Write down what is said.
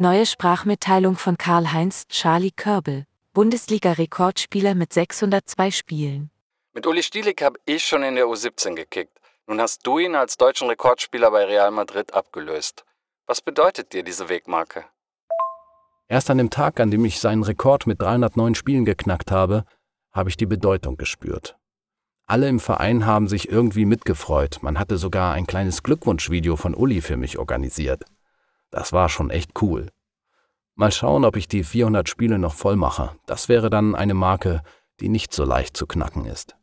Neue Sprachmitteilung von Karl-Heinz Charlie Körbel, Bundesliga-Rekordspieler mit 602 Spielen. Mit Uli Stielig habe ich schon in der U17 gekickt. Nun hast du ihn als deutschen Rekordspieler bei Real Madrid abgelöst. Was bedeutet dir diese Wegmarke? Erst an dem Tag, an dem ich seinen Rekord mit 309 Spielen geknackt habe, habe ich die Bedeutung gespürt. Alle im Verein haben sich irgendwie mitgefreut. Man hatte sogar ein kleines Glückwunschvideo von Uli für mich organisiert. Das war schon echt cool. Mal schauen, ob ich die 400 Spiele noch voll mache. Das wäre dann eine Marke, die nicht so leicht zu knacken ist.